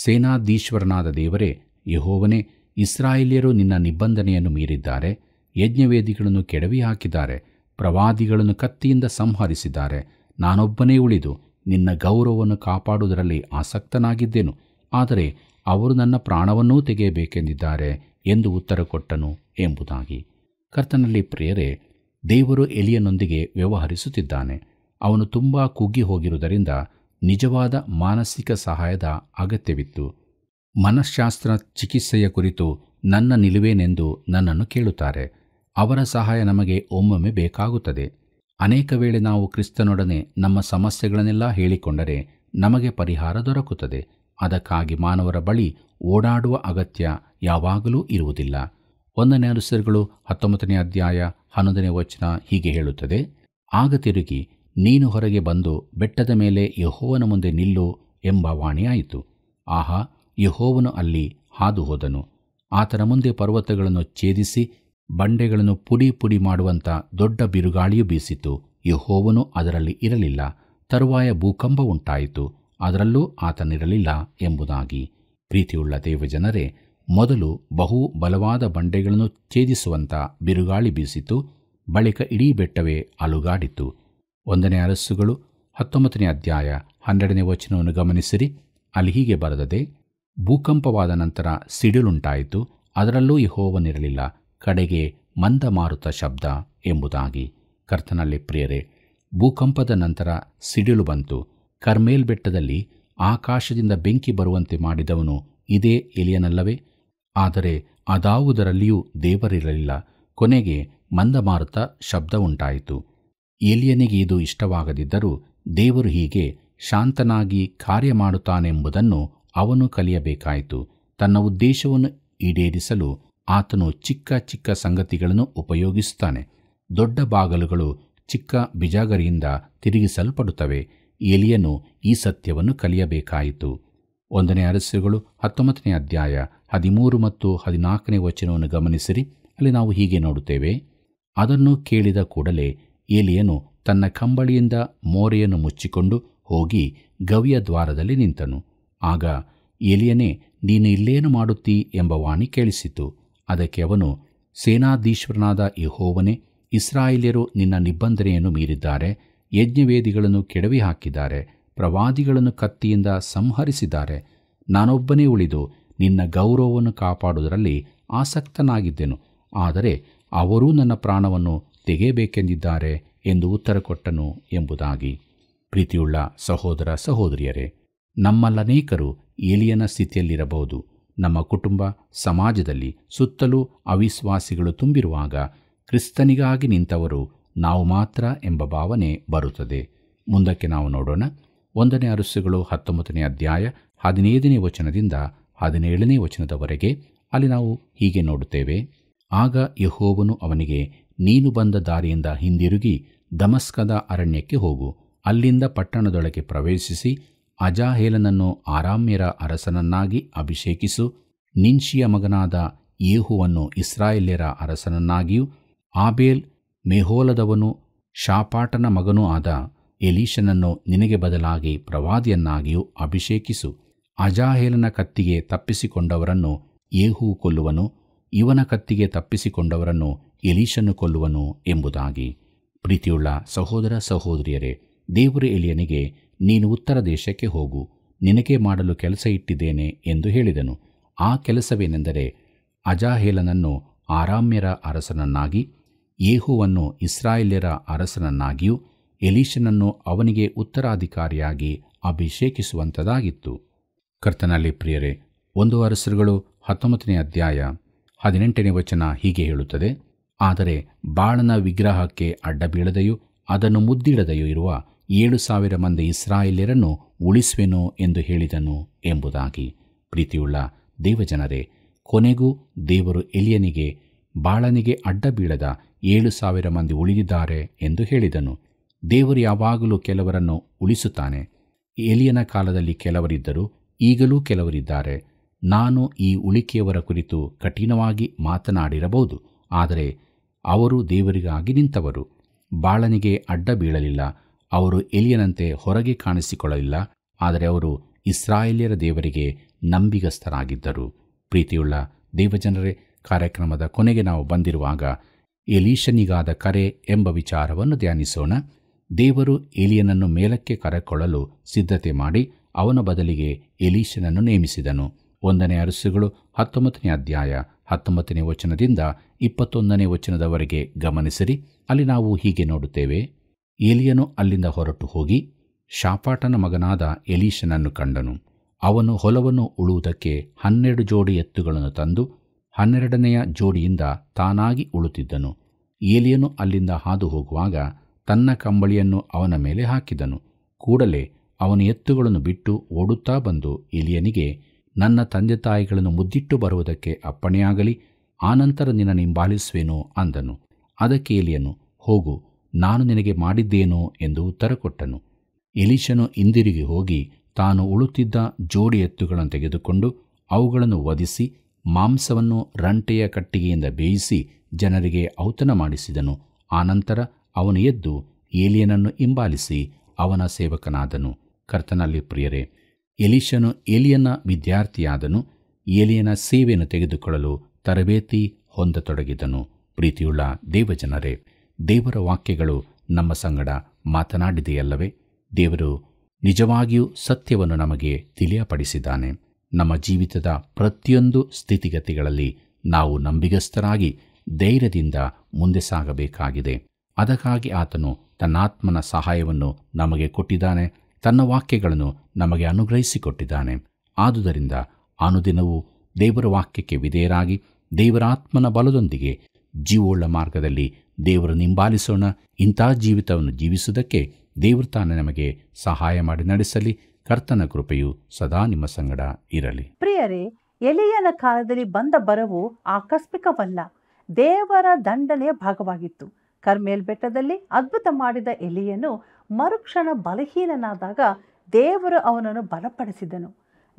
ಸೇನಾಧೀಶ್ವರನಾದ ದೇವರೇ ಯಹೋವನೇ ಇಸ್ರಾಯೇಲಿಯರು ನಿನ್ನ ನಿಬಂಧನೆಯನ್ನು ಮೀರಿದ್ದಾರೆ ಯಜ್ಞವೇದಿಗಳನ್ನು ಕೆಡವಿ ಹಾಕಿದ್ದಾರೆ ಪ್ರವಾದಿಗಳನ್ನು ಕತ್ತಿಯಿಂದ ಸಂಹರಿಸಿದ್ದಾರೆ ನಾನೊಬ್ಬನೇ ಉಳಿದು ನಿನ್ನ ಗೌರವವನ್ನು ಕಾಪಾಡುವುದರಲ್ಲಿ ಆಸಕ್ತನಾಗಿದ್ದೇನು ಆದರೆ ಅವರು ನನ್ನ ಪ್ರಾಣವನ್ನೂ ತೆಗೆಯಬೇಕೆಂದಿದ್ದಾರೆ ಎಂದು ಉತ್ತರ ಕೊಟ್ಟನು ಎಂಬುದಾಗಿ ಕರ್ತನಲ್ಲಿ ಪ್ರಿಯರೇ ದೇವರು ಎಲಿಯನೊಂದಿಗೆ ವ್ಯವಹರಿಸುತ್ತಿದ್ದಾನೆ ಅವನು ತುಂಬ ಕುಗ್ಗಿ ಹೋಗಿರುವುದರಿಂದ ನಿಜವಾದ ಮಾನಸಿಕ ಸಹಾಯದ ಅಗತ್ಯವಿತ್ತು ಮನಃಶಾಸ್ತ್ರ ಚಿಕಿತ್ಸೆಯ ಕುರಿತು ನನ್ನ ನಿಲುವೇನೆಂದು ನನ್ನನ್ನು ಕೇಳುತ್ತಾರೆ ಅವರ ಸಹಾಯ ನಮಗೆ ಒಮ್ಮೊಮ್ಮೆ ಬೇಕಾಗುತ್ತದೆ ಅನೇಕ ವೇಳೆ ನಾವು ಕ್ರಿಸ್ತನೊಡನೆ ನಮ್ಮ ಸಮಸ್ಯೆಗಳನ್ನೆಲ್ಲ ಹೇಳಿಕೊಂಡರೆ ನಮಗೆ ಪರಿಹಾರ ದೊರಕುತ್ತದೆ ಅದಕ್ಕಾಗಿ ಮಾನವರ ಬಳಿ ಓಡಾಡುವ ಅಗತ್ಯ ಯಾವಾಗಲೂ ಇರುವುದಿಲ್ಲ ಒಂದನೇ ಅನುಸರಿಗಳು ಹತ್ತೊಂಬತ್ತನೇ ಅಧ್ಯಾಯ ಹನ್ನೊಂದನೇ ವಚನ ಹೀಗೆ ಹೇಳುತ್ತದೆ ಆಗ ತಿರುಗಿ ನೀನು ಹೊರಗೆ ಬಂದು ಬೆಟ್ಟದ ಮೇಲೆ ಯಹೋವನ ಮುಂದೆ ನಿಲ್ಲು ಎಂಬ ವಾಣಿಯಾಯಿತು ಆಹಾ ಯಹೋವನು ಅಲ್ಲಿ ಹಾದು ಹೋದನು ಆತನ ಮುಂದೆ ಪರ್ವತಗಳನ್ನು ಛೇದಿಸಿ ಬಂಡೆಗಳನ್ನು ಪುಡಿ ಪುಡಿ ಮಾಡುವಂಥ ದೊಡ್ಡ ಬಿರುಗಾಳಿಯು ಬೀಸಿತು ಯಹೋವನು ಅದರಲ್ಲಿ ಇರಲಿಲ್ಲ ತರುವಾಯ ಭೂಕಂಪ ಉಂಟಾಯಿತು ಅದರಲ್ಲೂ ಆತನಿರಲಿಲ್ಲ ಎಂಬುದಾಗಿ ಪ್ರೀತಿಯುಳ್ಳ ದೇವಜನರೇ ಮೊದಲು ಬಹು ಬಲವಾದ ಬಂಡೆಗಳನ್ನು ಛೇದಿಸುವಂಥ ಬಿರುಗಾಳಿ ಬೀಸಿತು ಬಳಿಕ ಇಡೀ ಬೆಟ್ಟವೇ ಅಲುಗಾಡಿತು ಒಂದನೇ ಅರಸುಗಳು ಹತ್ತೊಂಬತ್ತನೇ ಅಧ್ಯಾಯ ಹನ್ನೆರಡನೇ ವಚನವನ್ನು ಗಮನಿಸಿರಿ ಅಲ್ಲಿ ಹೀಗೆ ಬರದದೆ ಭೂಕಂಪವಾದ ನಂತರ ಸಿಡಿಲುಂಟಾಯಿತು ಅದರಲ್ಲೂ ಯಹೋವನಿರಲಿಲ್ಲ ಕಡೆಗೆ ಮಂದ ಮಾರುತ ಶಬ್ದ ಎಂಬುದಾಗಿ ಕರ್ತನಲ್ಲಿ ಪ್ರಿಯರೇ ಭೂಕಂಪದ ನಂತರ ಸಿಡಿಲು ಬಂತು ಕರ್ಮೇಲ್ ಬೆಟ್ಟದಲ್ಲಿ ಆಕಾಶದಿಂದ ಬೆಂಕಿ ಬರುವಂತೆ ಮಾಡಿದವನು ಇದೇ ಎಲಿಯನಲ್ಲವೇ ಆದರೆ ಅದಾವುದರಲ್ಲಿಯೂ ದೇವರಿರಲಿಲ್ಲ ಕೊನೆಗೆ ಮಂದ ಮಾರುತ ಶಬ್ದ ಉಂಟಾಯಿತು ಎಲಿಯನಿಗೆ ಇದು ಇಷ್ಟವಾಗದಿದ್ದರೂ ದೇವರು ಹೀಗೆ ಶಾಂತನಾಗಿ ಕಾರ್ಯ ಮಾಡುತ್ತಾನೆಂಬುದನ್ನು ಅವನು ಕಲಿಯಬೇಕಾಯಿತು ತನ್ನ ಉದ್ದೇಶವನ್ನು ಈಡೇರಿಸಲು ಆತನು ಚಿಕ್ಕ ಚಿಕ್ಕ ಸಂಗತಿಗಳನ್ನು ಉಪಯೋಗಿಸುತ್ತಾನೆ ದೊಡ್ಡ ಬಾಗಲುಗಳು ಚಿಕ್ಕ ಬಿಜಾಗರಿಯಿಂದ ತಿರುಗಿಸಲ್ಪಡುತ್ತವೆ ಎಲಿಯನು ಈ ಸತ್ಯವನ್ನು ಕಲಿಯಬೇಕಾಯಿತು ಒಂದನೇ ಅರಸುಗಳು ಹತ್ತೊಂಬತ್ತನೇ ಅಧ್ಯಾಯ ಹದಿಮೂರು ಮತ್ತು ಹದಿನಾಲ್ಕನೇ ವಚನವನ್ನು ಗಮನಿಸಿರಿ ಅಲ್ಲಿ ನಾವು ಹೀಗೆ ನೋಡುತ್ತೇವೆ ಅದನ್ನು ಕೇಳಿದ ಕೂಡಲೇ ಏಲಿಯನು ತನ್ನ ಕಂಬಳಿಯಿಂದ ಮೋರೆಯನ್ನು ಮುಚ್ಚಿಕೊಂಡು ಹೋಗಿ ಗವಿಯ ದ್ವಾರದಲ್ಲಿ ನಿಂತನು ಆಗ ಏಲಿಯನೇ ನೀನು ಇಲ್ಲೇನು ಮಾಡುತ್ತೀ ಎಂಬ ವಾಣಿ ಕೇಳಿಸಿತು ಅದಕ್ಕೆ ಅವನು ಸೇನಾಧೀಶ್ವರನಾದ ಹೋವನೇ ಇಸ್ರಾಯೇಲ್ಯರು ನಿನ್ನ ನಿಬಂಧನೆಯನ್ನು ಮೀರಿದ್ದಾರೆ ಯಜ್ಞವೇದಿಗಳನ್ನು ಕೆಡವಿ ಹಾಕಿದ್ದಾರೆ ಪ್ರವಾದಿಗಳನ್ನು ಕತ್ತಿಯಿಂದ ಸಂಹರಿಸಿದ್ದಾರೆ ನಾನೊಬ್ಬನೇ ಉಳಿದು ನಿನ್ನ ಗೌರವವನ್ನು ಕಾಪಾಡುವುದರಲ್ಲಿ ಆಸಕ್ತನಾಗಿದ್ದೆನು ಆದರೆ ಅವರೂ ನನ್ನ ಪ್ರಾಣವನ್ನು ತೆಗೆಯಬೇಕೆಂದಿದ್ದಾರೆ ಎಂದು ಉತ್ತರ ಕೊಟ್ಟನು ಎಂಬುದಾಗಿ ಪ್ರೀತಿಯುಳ್ಳ ಸಹೋದರ ಸಹೋದರಿಯರೇ ನಮ್ಮಲ್ಲನೇಕರು ಏಲಿಯನ ಸ್ಥಿತಿಯಲ್ಲಿರಬಹುದು ನಮ್ಮ ಕುಟುಂಬ ಸಮಾಜದಲ್ಲಿ ಸುತ್ತಲೂ ಅವಿಶ್ವಾಸಿಗಳು ತುಂಬಿರುವಾಗ ಕ್ರಿಸ್ತನಿಗಾಗಿ ನಿಂತವರು ನಾವು ಮಾತ್ರ ಎಂಬ ಭಾವನೆ ಬರುತ್ತದೆ ಮುಂದಕ್ಕೆ ನಾವು ನೋಡೋಣ ಒಂದನೇ ಅರಸುಗಳು ಹತ್ತೊಂಬತ್ತನೇ ಅಧ್ಯಾಯ ಹದಿನೈದನೇ ವಚನದಿಂದ ಹದಿನೇಳನೇ ವಚನದವರೆಗೆ ಅಲ್ಲಿ ನಾವು ಹೀಗೆ ನೋಡುತ್ತೇವೆ ಆಗ ಯಹೋವನು ಅವನಿಗೆ ನೀನು ಬಂದ ದಾರಿಯಿಂದ ಹಿಂದಿರುಗಿ ದಮಸ್ಕದ ಅರಣ್ಯಕ್ಕೆ ಹೋಗು ಅಲ್ಲಿಂದ ಪಟ್ಟಣದೊಳಗೆ ಪ್ರವೇಶಿಸಿ ಅಜಾಹೇಲನನ್ನು ಆರಾಮ್ಯರ ಅರಸನನ್ನಾಗಿ ಅಭಿಷೇಕಿಸು ನಿನ್ಶಿಯ ಮಗನಾದ ಯೇಹುವನ್ನು ಇಸ್ರಾಯೇಲ್ಯರ ಅರಸನನ್ನಾಗಿಯೂ ಆಬೇಲ್ ಮೆಹೋಲದವನು ಶಾಪಾಟನ ಮಗನೂ ಆದ ಎಲೀಶನನ್ನು ನಿನಗೆ ಬದಲಾಗಿ ಪ್ರವಾದಿಯನ್ನಾಗಿಯೂ ಅಭಿಷೇಕಿಸು ಅಜಾಹೇಲನ ಕತ್ತಿಗೆ ತಪ್ಪಿಸಿಕೊಂಡವರನ್ನು ಯೇಹು ಕೊಲ್ಲುವನು ಇವನ ಕತ್ತಿಗೆ ತಪ್ಪಿಸಿಕೊಂಡವರನ್ನು ಎಲೀಶನ್ನು ಕೊಲ್ಲುವನು ಎಂಬುದಾಗಿ ಪ್ರೀತಿಯುಳ್ಳ ಸಹೋದರ ಸಹೋದರಿಯರೇ ದೇವರ ಎಲಿಯನಿಗೆ ನೀನು ಉತ್ತರ ದೇಶಕ್ಕೆ ಹೋಗು ನಿನಗೆ ಮಾಡಲು ಕೆಲಸ ಇಟ್ಟಿದ್ದೇನೆ ಎಂದು ಹೇಳಿದನು ಆ ಕೆಲಸವೇನೆಂದರೆ ಅಜಾಹೇಲನನ್ನು ಆರಾಮ್ಯರ ಅರಸನನ್ನಾಗಿ ಯೇಹುವನ್ನು ಇಸ್ರಾಯೇಲ್ಯರ ಅರಸನನ್ನಾಗಿಯೂ ಎಲೀಶನನ್ನು ಅವನಿಗೆ ಉತ್ತರಾಧಿಕಾರಿಯಾಗಿ ಅಭಿಷೇಕಿಸುವಂಥದ್ದಾಗಿತ್ತು ಕರ್ತನಲ್ಲಿ ಪ್ರಿಯರೇ ಒಂದು ಅರಸರುಗಳು ಹತ್ತೊಂಬತ್ತನೇ ಅಧ್ಯಾಯ ಹದಿನೆಂಟನೇ ವಚನ ಹೀಗೆ ಹೇಳುತ್ತದೆ ಆದರೆ ಬಾಳನ ವಿಗ್ರಹಕ್ಕೆ ಅಡ್ಡ ಅದನ್ನು ಮುದ್ದಿಡದೆಯೂ ಇರುವ ಏಳು ಸಾವಿರ ಮಂದಿ ಇಸ್ರಾಯೇಲ್ಯರನ್ನು ಉಳಿಸುವೆನು ಎಂದು ಹೇಳಿದನು ಎಂಬುದಾಗಿ ಪ್ರೀತಿಯುಳ್ಳ ದೇವಜನರೇ ಕೊನೆಗೂ ದೇವರು ಎಲಿಯನಿಗೆ ಬಾಳನಿಗೆ ಅಡ್ಡ ಬೀಳದ ಏಳು ಸಾವಿರ ಮಂದಿ ಉಳಿದಿದ್ದಾರೆ ಎಂದು ಹೇಳಿದನು ದೇವರು ಯಾವಾಗಲೂ ಕೆಲವರನ್ನು ಉಳಿಸುತ್ತಾನೆ ಎಲಿಯನ ಕಾಲದಲ್ಲಿ ಕೆಲವರಿದ್ದರು ಈಗಲೂ ಕೆಲವರಿದ್ದಾರೆ ನಾನು ಈ ಉಳಿಕೆಯವರ ಕುರಿತು ಕಠಿಣವಾಗಿ ಮಾತನಾಡಿರಬಹುದು ಆದರೆ ಅವರು ದೇವರಿಗಾಗಿ ನಿಂತವರು ಬಾಳನಿಗೆ ಅಡ್ಡ ಬೀಳಲಿಲ್ಲ ಅವರು ಎಲಿಯನಂತೆ ಹೊರಗೆ ಕಾಣಿಸಿಕೊಳ್ಳಲಿಲ್ಲ ಆದರೆ ಅವರು ಇಸ್ರಾಯೇಲಿಯರ ದೇವರಿಗೆ ನಂಬಿಗಸ್ಥರಾಗಿದ್ದರು ಪ್ರೀತಿಯುಳ್ಳ ದೇವಜನರೇ ಕಾರ್ಯಕ್ರಮದ ಕೊನೆಗೆ ನಾವು ಬಂದಿರುವಾಗ ಎಲೀಶನಿಗಾದ ಕರೆ ಎಂಬ ವಿಚಾರವನ್ನು ಧ್ಯಾನಿಸೋಣ ದೇವರು ಎಲಿಯನನ್ನು ಮೇಲಕ್ಕೆ ಕರೆಕೊಳ್ಳಲು ಸಿದ್ಧತೆ ಮಾಡಿ ಅವನ ಬದಲಿಗೆ ಎಲೀಶನನ್ನು ನೇಮಿಸಿದನು ಒಂದನೇ ಅರಸುಗಳು ಹತ್ತೊಂಬತ್ತನೇ ಅಧ್ಯಾಯ ಹತ್ತೊಂಬತ್ತನೇ ವಚನದಿಂದ ಇಪ್ಪತ್ತೊಂದನೇ ವಚನದವರೆಗೆ ಗಮನಿಸಿರಿ ಅಲ್ಲಿ ನಾವು ಹೀಗೆ ನೋಡುತ್ತೇವೆ ಏಲಿಯನು ಅಲ್ಲಿಂದ ಹೊರಟು ಹೋಗಿ ಶಾಪಾಟನ ಮಗನಾದ ಎಲೀಶನನ್ನು ಕಂಡನು ಅವನು ಹೊಲವನ್ನು ಉಳುವುದಕ್ಕೆ ಹನ್ನೆರಡು ಜೋಡಿ ಎತ್ತುಗಳನ್ನು ತಂದು ಹನ್ನೆರಡನೆಯ ಜೋಡಿಯಿಂದ ತಾನಾಗಿ ಉಳುತ್ತಿದ್ದನು ಏಲಿಯನು ಅಲ್ಲಿಂದ ಹಾದು ಹೋಗುವಾಗ ತನ್ನ ಕಂಬಳಿಯನ್ನು ಅವನ ಮೇಲೆ ಹಾಕಿದನು ಕೂಡಲೇ ಅವನ ಎತ್ತುಗಳನ್ನು ಬಿಟ್ಟು ಓಡುತ್ತಾ ಬಂದು ಇಲಿಯನಿಗೆ ನನ್ನ ತಂದೆ ತಾಯಿಗಳನ್ನು ಮುದ್ದಿಟ್ಟು ಬರುವುದಕ್ಕೆ ಅಪ್ಪಣೆಯಾಗಲಿ ಆನಂತರ ನಿನ್ನ ನಿಂಬಾಲಿಸುವೆನು ಅಂದನು ಅದಕ್ಕೆ ಎಲಿಯನು ಹೋಗು ನಾನು ನಿನಗೆ ಮಾಡಿದ್ದೇನೋ ಎಂದು ಉತ್ತರ ಕೊಟ್ಟನು ಎಲಿಶನು ಹಿಂದಿರುಗಿ ಹೋಗಿ ತಾನು ಉಳುತ್ತಿದ್ದ ಜೋಡಿ ಎತ್ತುಗಳನ್ನು ತೆಗೆದುಕೊಂಡು ಅವುಗಳನ್ನು ವಧಿಸಿ ಮಾಂಸವನ್ನು ರಂಟೆಯ ಕಟ್ಟಿಗೆಯಿಂದ ಬೇಯಿಸಿ ಜನರಿಗೆ ಔತಣ ಮಾಡಿಸಿದನು ಆನಂತರ ಅವನು ಎದ್ದು ಏಲಿಯನನ್ನು ಹಿಂಬಾಲಿಸಿ ಅವನ ಸೇವಕನಾದನು ಕರ್ತನಲ್ಲಿ ಪ್ರಿಯರೇ ಎಲಿಷನು ಎಲಿಯನ ವಿದ್ಯಾರ್ಥಿಯಾದನು ಏಲಿಯನ ಸೇವೆಯನ್ನು ತೆಗೆದುಕೊಳ್ಳಲು ತರಬೇತಿ ಹೊಂದತೊಡಗಿದನು ಪ್ರೀತಿಯುಳ್ಳ ದೇವಜನರೇ ದೇವರ ವಾಕ್ಯಗಳು ನಮ್ಮ ಸಂಗಡ ಮಾತನಾಡಿದೆಯಲ್ಲವೇ ದೇವರು ನಿಜವಾಗಿಯೂ ಸತ್ಯವನ್ನು ನಮಗೆ ತಿಳಿಯಪಡಿಸಿದ್ದಾನೆ ನಮ್ಮ ಜೀವಿತದ ಪ್ರತಿಯೊಂದು ಸ್ಥಿತಿಗತಿಗಳಲ್ಲಿ ನಾವು ನಂಬಿಗಸ್ಥರಾಗಿ ಧೈರ್ಯದಿಂದ ಮುಂದೆ ಸಾಗಬೇಕಾಗಿದೆ ಅದಕ್ಕಾಗಿ ಆತನು ತನ್ನಾತ್ಮನ ಸಹಾಯವನ್ನು ನಮಗೆ ಕೊಟ್ಟಿದ್ದಾನೆ ತನ್ನ ವಾಕ್ಯಗಳನ್ನು ನಮಗೆ ಅನುಗ್ರಹಿಸಿಕೊಟ್ಟಿದ್ದಾನೆ ಆದುದರಿಂದ ಅನುದಿನವೂ ದೇವರ ವಾಕ್ಯಕ್ಕೆ ವಿಧೇಯರಾಗಿ ದೇವರಾತ್ಮನ ಬಲದೊಂದಿಗೆ ಜೀವೋಳ್ಳ ಮಾರ್ಗದಲ್ಲಿ ದೇವರು ನಿಂಬಾಲಿಸೋಣ ಇಂಥ ಜೀವಿತವನ್ನು ಜೀವಿಸುವುದಕ್ಕೆ ದೇವರು ತಾನೇ ನಮಗೆ ಸಹಾಯ ಮಾಡಿ ನಡೆಸಲಿ ಕರ್ತನ ಕೃಪೆಯು ಸದಾ ನಿಮ್ಮ ಸಂಗಡ ಇರಲಿ ಪ್ರಿಯರೇ ಎಲಿಯನ ಕಾಲದಲ್ಲಿ ಬಂದ ಬರವು ಆಕಸ್ಮಿಕವಲ್ಲ ದೇವರ ದಂಡನೆಯ ಭಾಗವಾಗಿತ್ತು ಕರ್ಮೇಲ್ ಬೆಟ್ಟದಲ್ಲಿ ಅದ್ಭುತ ಮಾಡಿದ ಎಲಿಯನು ಮರುಕ್ಷಣ ಬಲಹೀನನಾದಾಗ ದೇವರು ಅವನನ್ನು ಬಲಪಡಿಸಿದನು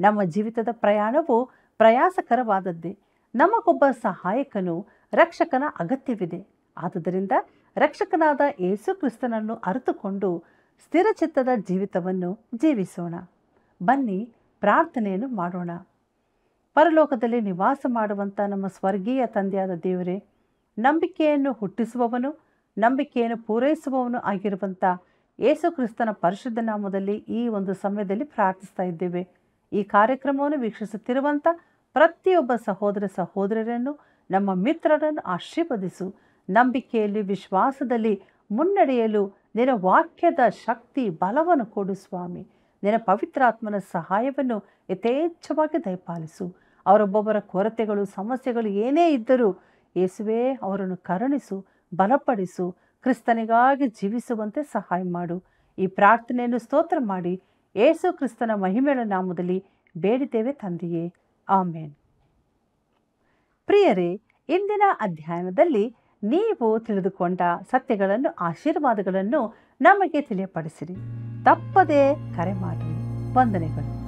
ನಮ್ಮ ಜೀವಿತದ ಪ್ರಯಾಣವು ಪ್ರಯಾಸಕರವಾದದ್ದೇ ನಮಗೊಬ್ಬ ಸಹಾಯಕನು ರಕ್ಷಕನ ಅಗತ್ಯವಿದೆ ಆದುದರಿಂದ ರಕ್ಷಕನಾದ ಯೇಸುಕ್ರಿಸ್ತನನ್ನು ಅರಿತುಕೊಂಡು ಸ್ಥಿರಚಿತ್ತದ ಜೀವಿತವನ್ನು ಜೀವಿಸೋಣ ಬನ್ನಿ ಪ್ರಾರ್ಥನೆಯನ್ನು ಮಾಡೋಣ ಪರಲೋಕದಲ್ಲಿ ನಿವಾಸ ಮಾಡುವಂಥ ನಮ್ಮ ಸ್ವರ್ಗೀಯ ತಂದೆಯಾದ ದೇವರೇ ನಂಬಿಕೆಯನ್ನು ಹುಟ್ಟಿಸುವವನು ನಂಬಿಕೆಯನ್ನು ಪೂರೈಸುವವನು ಆಗಿರುವಂಥ ಯೇಸು ಕ್ರಿಸ್ತನ ಪರಿಶುದ್ಧ ನಾಮದಲ್ಲಿ ಈ ಒಂದು ಸಮಯದಲ್ಲಿ ಪ್ರಾರ್ಥಿಸ್ತಾ ಇದ್ದೇವೆ ಈ ಕಾರ್ಯಕ್ರಮವನ್ನು ವೀಕ್ಷಿಸುತ್ತಿರುವಂಥ ಪ್ರತಿಯೊಬ್ಬ ಸಹೋದರ ಸಹೋದರರನ್ನು ನಮ್ಮ ಮಿತ್ರರನ್ನು ಆಶೀರ್ವದಿಸು ನಂಬಿಕೆಯಲ್ಲಿ ವಿಶ್ವಾಸದಲ್ಲಿ ಮುನ್ನಡೆಯಲು ನಿನ ವಾಕ್ಯದ ಶಕ್ತಿ ಬಲವನ್ನು ಕೊಡು ಸ್ವಾಮಿ ನಿನ ಪವಿತ್ರಾತ್ಮನ ಸಹಾಯವನ್ನು ಯಥೇಚ್ಛವಾಗಿ ದಯಪಾಲಿಸು ಅವರೊಬ್ಬೊಬ್ಬರ ಕೊರತೆಗಳು ಸಮಸ್ಯೆಗಳು ಏನೇ ಇದ್ದರೂ ಯೇಸುವೆ ಅವರನ್ನು ಕರುಣಿಸು ಬಲಪಡಿಸು ಕ್ರಿಸ್ತನಿಗಾಗಿ ಜೀವಿಸುವಂತೆ ಸಹಾಯ ಮಾಡು ಈ ಪ್ರಾರ್ಥನೆಯನ್ನು ಸ್ತೋತ್ರ ಮಾಡಿ ಏಸು ಕ್ರಿಸ್ತನ ಮಹಿಮೆಯ ನಾಮದಲ್ಲಿ ಬೇಡಿದ್ದೇವೆ ತಂದೆಯೇ ಆಮೇನ್ ಪ್ರಿಯರೇ ಇಂದಿನ ಅಧ್ಯಯನದಲ್ಲಿ ನೀವು ತಿಳಿದುಕೊಂಡ ಸತ್ಯಗಳನ್ನು ಆಶೀರ್ವಾದಗಳನ್ನು ನಮಗೆ ತಿಳಿಯಪಡಿಸಿರಿ ತಪ್ಪದೇ ಕರೆ ಮಾಡಿರಿ ವಂದನೆಗಳು